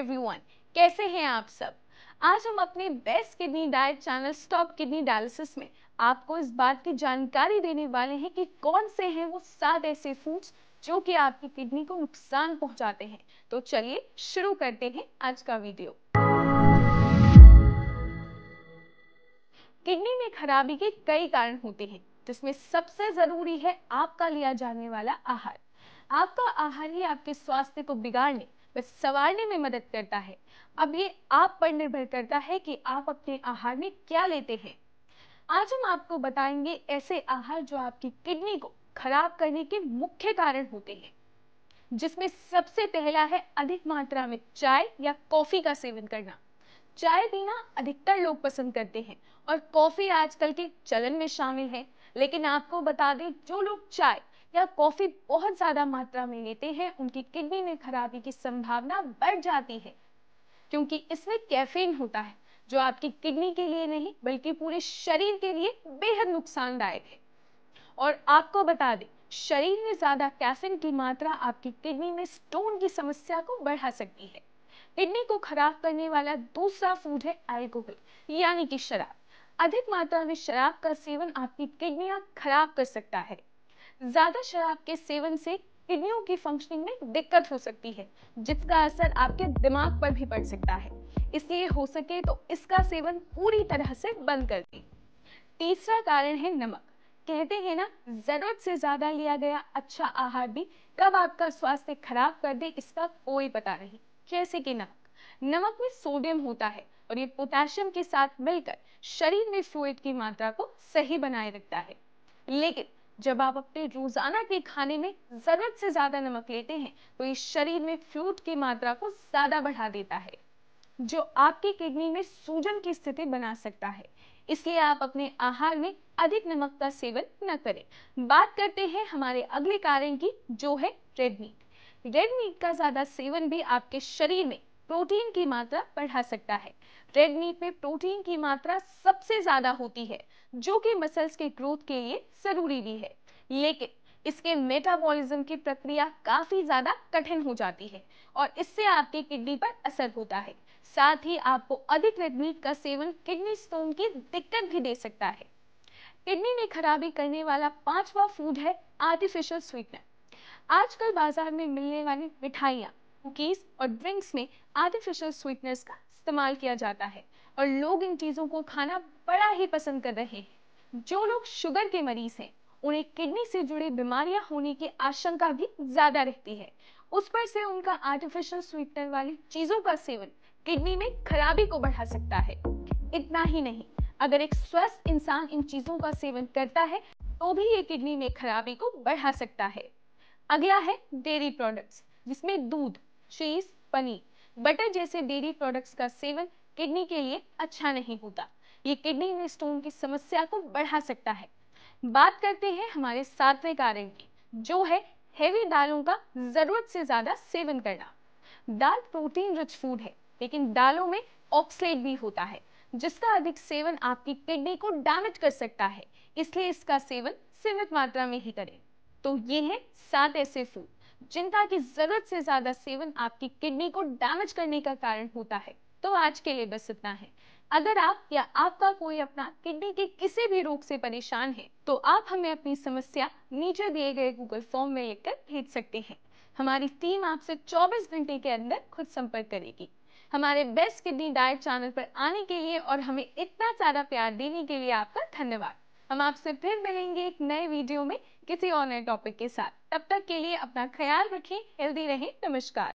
everyone कैसे हैं आप सब आज हम अपने best kidney diet channel stop kidney dialysis में आपको इस बात की जानकारी देने वाले हैं कि कौन से हैं वो सात ऐसे फूड्स जो कि आपकी किडनी को नुकसान पहुंचाते हैं तो चलिए शुरू करते हैं आज का वीडियो किडनी में खराबी के कई कारण होते हैं जिसमें सबसे जरूरी है आपका लिया जाने वाला आहार आपका आहार ही आपके स्वास्थ्य को बिगाड़ने वह सवारने में मदद करता है अब ये आप पर निर्भर करता है कि आप अपने आहार में क्या लेते हैं आज हम आपको बताएंगे ऐसे आहार जो आपकी किडनी को खराब करने के मुख्य कारण होते हैं जिसमें सबसे पहला है अधिक मात्रा में चाय या कॉफी का सेवन करना चाय पीना अधिकतर लोग पसंद करते हैं और कॉफी आजकल के चलन में शामिल है लेकिन आपको बता दें जो लोग चाय या कॉफ़ी बहुत ज़्यादा मात्रा में लेते हैं उनकी किडनी में खराबी की संभावना बढ़ जाती है क्योंकि इसमें कैफीन होता है जो आपकी किडनी के लिए नहीं बल्कि पूरे शरीर के लिए बेहद नुकसानदायक है और आपको बता दें शरीर में ज़्यादा कैफीन की मात्रा आपकी किडनी में स्टोन की समस्या को बढ़ा सकती है किडनी को खराब करने वाला दूसरा फूड है अल्कोहल यानी कि शराब अधिक मात्रा में शराब का सेवन आपकी किडनियां खराब कर सकता है ज़्यादा शराब के सेवन से किडनियों की फंक्शनिंग में दिक्कत हो सकती है जिसका असर आपके दिमाग पर भी पड़ सकता है इसलिए हो सके तो इसका सेवन पूरी तरह से बंद कर दें तीसरा कारण है नमक कहते हैं ना जरूरत से ज्यादा लिया गया अच्छा आहार भी कब आपका स्वास्थ्य खराब कर दे इसका कोई पता नहीं जैसे कि नमक नमक में सोडियम होता है और ये पोटेशियम के साथ मिलकर शरीर में फ्लूड की मात्रा को सही बनाए रखता है लेकिन जब आप अपने रोज़ाना के खाने में ज़रूरत से ज़्यादा नमक लेते हैं तो ये शरीर में फ्रूट की मात्रा को ज़्यादा बढ़ा देता है जो आपकी किडनी में सूजन की स्थिति बना सकता है इसलिए आप अपने आहार में अधिक नमक का सेवन न करें बात करते हैं हमारे अगले कारण की जो है रेड मीट रेड मीट का ज़्यादा सेवन भी आपके शरीर में प्रोटीन की मात्रा बढ़ा सकता है रेड मीट में प्रोटीन की मात्रा सबसे ज़्यादा होती है जो कि मसल्स के ग्रोथ के लिए ज़रूरी भी है लेकिन इसके मेटाबॉलिज्म की प्रक्रिया काफ़ी ज़्यादा कठिन हो जाती है और इससे आपकी किडनी पर असर होता है साथ ही आपको अधिक रेड मीट का सेवन किडनी स्टोन की दिक्कत भी दे सकता है किडनी में खराबी करने वाला पांचवा फूड है आर्टिफिशियल स्वीटनर आजकल बाजार में मिलने वाली मिठाइयाँ कुकीज़ और ड्रिंक्स में आर्टिफिशियल स्वीटनर्स का इस्तेमाल किया जाता है और लोग इन चीज़ों को खाना बड़ा ही पसंद कर रहे हैं जो लोग शुगर के मरीज हैं उन्हें किडनी से जुड़ी बीमारियां होने की आशंका भी ज़्यादा रहती है उस पर से उनका आर्टिफिशियल स्वीटनर वाली चीज़ों का सेवन किडनी में खराबी को बढ़ा सकता है इतना ही नहीं अगर एक स्वस्थ इंसान इन चीज़ों का सेवन करता है तो भी ये किडनी में खराबी को बढ़ा सकता है अगला है डेयरी प्रोडक्ट्स जिसमें दूध चीज़ पनीर बटर जैसे डेयरी प्रोडक्ट्स का सेवन किडनी के लिए अच्छा नहीं होता ये किडनी में स्टोन की समस्या को बढ़ा सकता है बात करते हैं हमारे सातवें कारण की जो है हेवी दालों का ज़रूरत से ज़्यादा सेवन करना दाल प्रोटीन रिच फूड है लेकिन दालों में ऑक्सलेट भी होता है जिसका अधिक सेवन आपकी किडनी को डैमेज कर सकता है इसलिए इसका सेवन सीमित मात्रा में ही करें तो ये है सात ऐसे फूड चिंता की जरूरत से ज्यादा सेवन आपकी किडनी को डैमेज करने का कारण होता है तो आज के लिए बस इतना है अगर आप या आपका कोई अपना किडनी के किसी भी रोग से परेशान है तो आप हमें अपनी समस्या नीचे दिए गए गूगल फॉर्म में लेकर भेज सकते हैं हमारी टीम आपसे 24 घंटे के अंदर खुद संपर्क करेगी हमारे बेस्ट किडनी डाइट चैनल पर आने के लिए और हमें इतना सारा प्यार देने के लिए आपका धन्यवाद हम आपसे फिर मिलेंगे एक नए वीडियो में किसी और नए टॉपिक के साथ तब तक के लिए अपना ख्याल रखें हेल्दी रहें नमस्कार